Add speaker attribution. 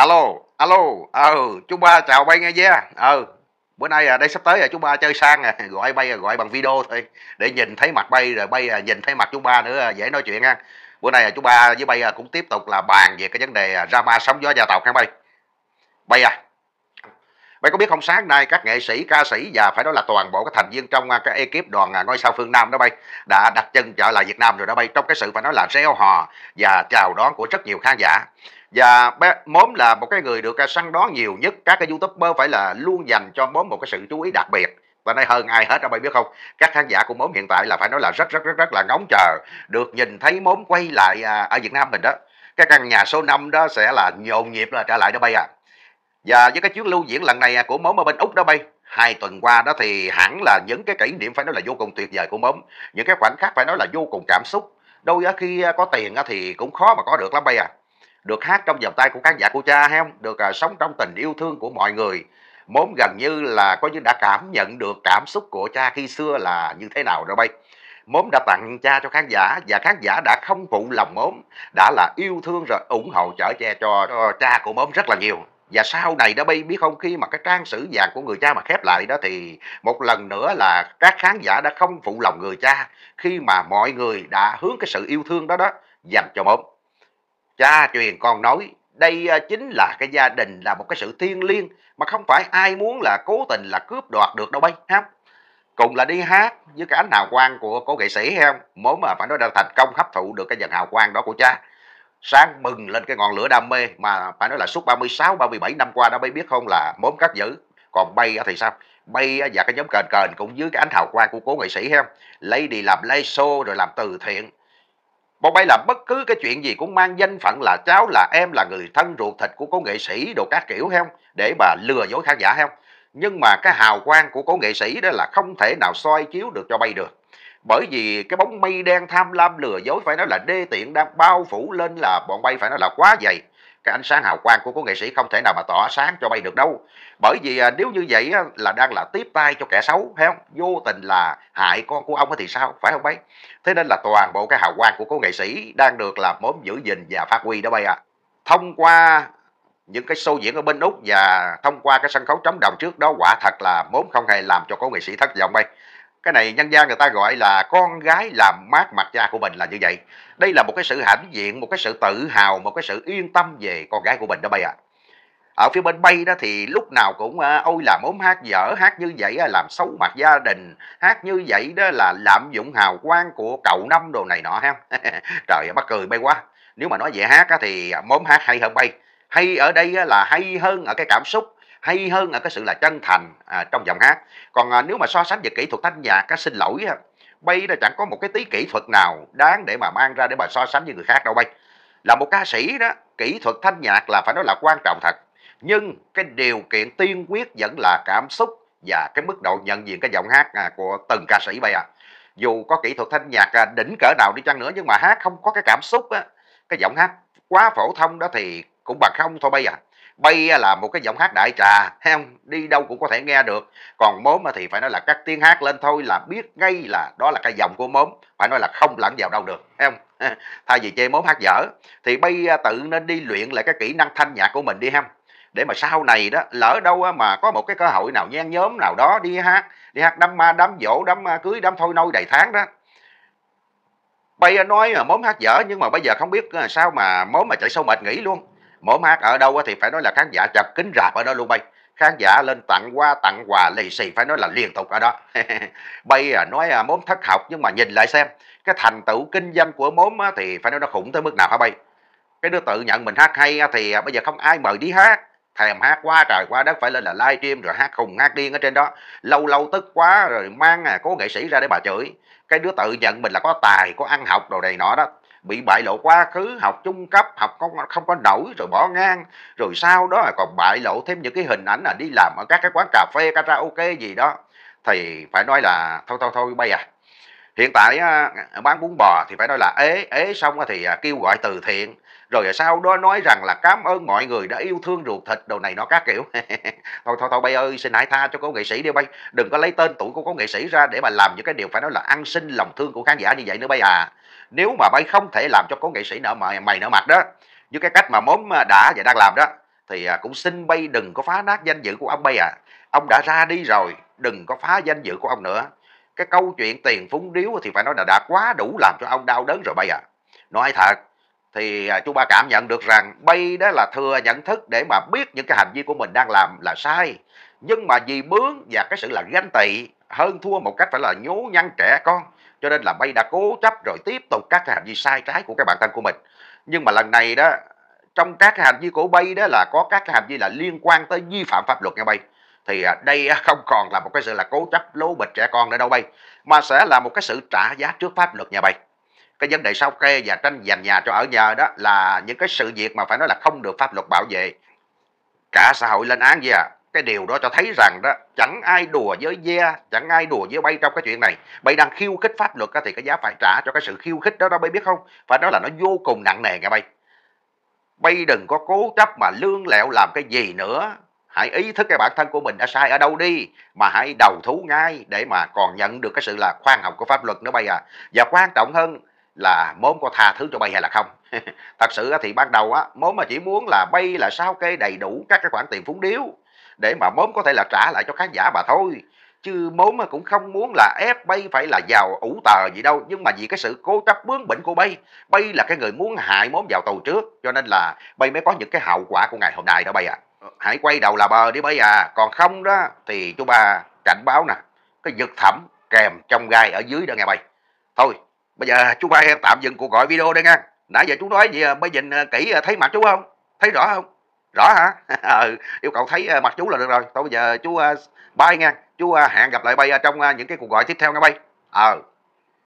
Speaker 1: alo alo ờ chú ba chào bay nghe yeah. ờ ừ, bữa nay à, đây sắp tới à chú ba chơi sang à gọi bay à, gọi bằng video thôi để nhìn thấy mặt bay rồi bay à, nhìn thấy mặt chú ba nữa à, dễ nói chuyện ha bữa nay à, chú ba với bay à, cũng tiếp tục là bàn về cái vấn đề à, drama sóng gió gia tộc ha bay bay à bay có biết không sáng nay các nghệ sĩ, ca sĩ và phải nói là toàn bộ các thành viên trong à, cái ekip đoàn à, ngôi sao phương Nam đó bay đã đặt chân trở lại Việt Nam rồi đó bay trong cái sự phải nói là reo hò và chào đón của rất nhiều khán giả và mốm là một cái người được săn đó nhiều nhất các cái youtuber phải là luôn dành cho mốm một cái sự chú ý đặc biệt và nay hơn ai hết các bạn biết không các khán giả của mốm hiện tại là phải nói là rất rất rất rất là ngóng chờ được nhìn thấy mốm quay lại à, ở Việt Nam mình đó cái căn nhà số 5 đó sẽ là nhộn nhịp là trở lại đó bay à và với cái chuyến lưu diễn lần này à, của mốm ở bên Úc đó bay hai tuần qua đó thì hẳn là những cái kỷ niệm phải nói là vô cùng tuyệt vời của mốm những cái khoảnh khắc phải nói là vô cùng cảm xúc đâu đôi khi à, có tiền thì cũng khó mà có được lắm bay à được hát trong vòng tay của khán giả của cha hay không được à, sống trong tình yêu thương của mọi người mốn gần như là có như đã cảm nhận được cảm xúc của cha khi xưa là như thế nào rồi bay mốm đã tặng cha cho khán giả và khán giả đã không phụ lòng mốm đã là yêu thương rồi ủng hộ chở che cho, cho cha của mốm rất là nhiều và sau này đó bay biết không khi mà cái trang sử vàng của người cha mà khép lại đó thì một lần nữa là các khán giả đã không phụ lòng người cha khi mà mọi người đã hướng cái sự yêu thương đó đó dành cho mốm cha truyền con nói đây à, chính là cái gia đình là một cái sự thiêng liêng mà không phải ai muốn là cố tình là cướp đoạt được đâu bay ha cùng là đi hát với cái ánh hào quang của cô nghệ sĩ hay không mỗi mà phải nói là thành công hấp thụ được cái dần hào quang đó của cha sáng bừng lên cái ngọn lửa đam mê mà phải nói là suốt 36 37 năm qua đã bay biết không là mốm cắt giữ còn bay thì sao bay và cái nhóm cờn cờn cũng dưới cái ánh hào quang của cố nghệ sĩ hay không lấy đi làm live show rồi làm từ thiện Bọn bay làm bất cứ cái chuyện gì cũng mang danh phận là cháu là em là người thân ruột thịt của cố nghệ sĩ đồ các kiểu hay không? Để bà lừa dối khán giả hay không? Nhưng mà cái hào quang của cố nghệ sĩ đó là không thể nào soi chiếu được cho bay được. Bởi vì cái bóng mây đen tham lam lừa dối phải nói là đê tiện đang bao phủ lên là bọn bay phải nói là quá dày cái ánh sáng hào quang của cố nghệ sĩ không thể nào mà tỏa sáng cho bay được đâu bởi vì à, nếu như vậy là đang là tiếp tay cho kẻ xấu phải không vô tình là hại con của ông thì sao phải không mấy thế nên là toàn bộ cái hào quang của cố nghệ sĩ đang được là mốm giữ gìn và phát huy đó bay à thông qua những cái show diễn ở bên Úc và thông qua cái sân khấu trống đồng trước đó quả thật là mốm không hề làm cho cố nghệ sĩ thất vọng bay cái này nhân gia người ta gọi là con gái làm mát mặt cha của mình là như vậy đây là một cái sự hãnh diện một cái sự tự hào một cái sự yên tâm về con gái của mình đó bay ạ à. ở phía bên bay đó thì lúc nào cũng ờ, ôi làm ốm hát dở hát như vậy làm xấu mặt gia đình hát như vậy đó là lạm dụng hào quang của cậu năm đồ này nọ ha trời ơi bắt cười bay quá nếu mà nói về hát thì mốm hát hay hơn bay hay ở đây là hay hơn ở cái cảm xúc hay hơn ở cái sự là chân thành à, trong giọng hát còn à, nếu mà so sánh về kỹ thuật thanh nhạc á, xin lỗi bay là chẳng có một cái tí kỹ thuật nào đáng để mà mang ra để mà so sánh với người khác đâu bay là một ca sĩ đó kỹ thuật thanh nhạc là phải nói là quan trọng thật nhưng cái điều kiện tiên quyết vẫn là cảm xúc và cái mức độ nhận diện cái giọng hát à, của từng ca sĩ bay à dù có kỹ thuật thanh nhạc à, đỉnh cỡ nào đi chăng nữa nhưng mà hát không có cái cảm xúc á cái giọng hát quá phổ thông đó thì cũng bằng không thôi bây à bay là một cái giọng hát đại trà hay không đi đâu cũng có thể nghe được còn mốm thì phải nói là các tiếng hát lên thôi là biết ngay là đó là cái giọng của mốm phải nói là không lẫn vào đâu được hay không thay vì chê mốm hát dở thì bay tự nên đi luyện lại cái kỹ năng thanh nhạc của mình đi ha để mà sau này đó lỡ đâu mà có một cái cơ hội nào nhen nhóm nào đó đi hát đi hát đám ma đám dỗ đám à, cưới đám thôi nôi đầy tháng đó bây nói mà mốm hát dở nhưng mà bây giờ không biết à, sao mà mốm mà chạy sâu mệt nghỉ luôn mở mát ở đâu thì phải nói là khán giả chật kính rạp ở đó luôn bay khán giả lên tặng hoa tặng quà lì xì phải nói là liên tục ở đó bay à, nói à, mốm thất học nhưng mà nhìn lại xem cái thành tựu kinh doanh của mốm thì phải nói nó khủng tới mức nào hả bay cái đứa tự nhận mình hát hay thì à, bây giờ không ai mời đi hát thèm hát quá trời quá đất phải lên là live stream rồi hát khùng hát điên ở trên đó lâu lâu tức quá rồi mang à, cố nghệ sĩ ra để bà chửi cái đứa tự nhận mình là có tài có ăn học đồ này nọ đó bị bại lộ quá khứ học trung cấp học không không có nổi rồi bỏ ngang rồi sau đó còn bại lộ thêm những cái hình ảnh là đi làm ở các cái quán cà phê karaoke gì đó thì phải nói là thôi thôi thôi bây à hiện tại bán bún bò thì phải nói là ế ế xong thì à, kêu gọi từ thiện rồi sau đó nói rằng là cảm ơn mọi người đã yêu thương ruột thịt đồ này nó các kiểu thôi thôi thôi bay ơi xin hãy tha cho cô nghệ sĩ đi bay đừng có lấy tên tuổi của cô nghệ sĩ ra để mà làm những cái điều phải nói là ăn xin lòng thương của khán giả như vậy nữa bay à nếu mà bay không thể làm cho có nghệ sĩ nợ mày, mày nợ mặt đó như cái cách mà mốm à, đã và đang làm đó thì à, cũng xin bay đừng có phá nát danh dự của ông bay à ông đã ra đi rồi đừng có phá danh dự của ông nữa cái câu chuyện tiền phúng điếu thì phải nói là đã quá đủ làm cho ông đau đớn rồi bay à nói thật thì à, chú ba cảm nhận được rằng bay đó là thừa nhận thức để mà biết những cái hành vi của mình đang làm là sai nhưng mà vì bướng và cái sự là ganh tị hơn thua một cách phải là nhố nhăn trẻ con cho nên là bay đã cố chấp rồi tiếp tục các cái hành vi sai trái của các bạn thân của mình nhưng mà lần này đó trong các cái hành vi của Bay đó là có các cái hành vi là liên quan tới vi phạm pháp luật nha Bay thì à, đây không còn là một cái sự là cố chấp lố bịch trẻ con nữa đâu Bay mà sẽ là một cái sự trả giá trước pháp luật nha Bay cái vấn đề sau kê và tranh giành nhà cho ở nhờ đó là những cái sự việc mà phải nói là không được pháp luật bảo vệ cả xã hội lên án gì à cái điều đó cho thấy rằng đó chẳng ai đùa với ve chẳng ai đùa với bay trong cái chuyện này bay đang khiêu khích pháp luật thì cái giá phải trả cho cái sự khiêu khích đó đó bay biết không phải nói là nó vô cùng nặng nề nghe bay bay đừng có cố chấp mà lương lẹo làm cái gì nữa hãy ý thức cái bản thân của mình đã sai ở đâu đi mà hãy đầu thú ngay để mà còn nhận được cái sự là khoan hồng của pháp luật nữa bay à và quan trọng hơn là mốm có tha thứ cho bay hay là không thật sự thì ban đầu á mốm mà chỉ muốn là bay là sao kê đầy đủ các cái khoản tiền phúng điếu để mà mốm có thể là trả lại cho khán giả bà thôi chứ mốm cũng không muốn là ép bay phải là vào ủ tờ gì đâu nhưng mà vì cái sự cố chấp bướng bỉnh của bay bay là cái người muốn hại mốm vào tù trước cho nên là bay mới có những cái hậu quả của ngày hôm nay đó bay à hãy quay đầu là bờ đi bay à còn không đó thì chú ba cảnh báo nè cái giật thẩm kèm trong gai ở dưới đó nghe bay thôi bây giờ chú ba tạm dừng cuộc gọi video đây nha nãy giờ chú nói gì à? Bây nhìn à, kỹ à, thấy mặt chú không thấy rõ không rõ hả ừ, yêu cầu thấy ờ, mặt chú là được rồi tôi bây giờ chú ờ, bay nha chú ờ, hẹn gặp lại bay trong những cái cuộc gọi tiếp theo nha bay ờ à.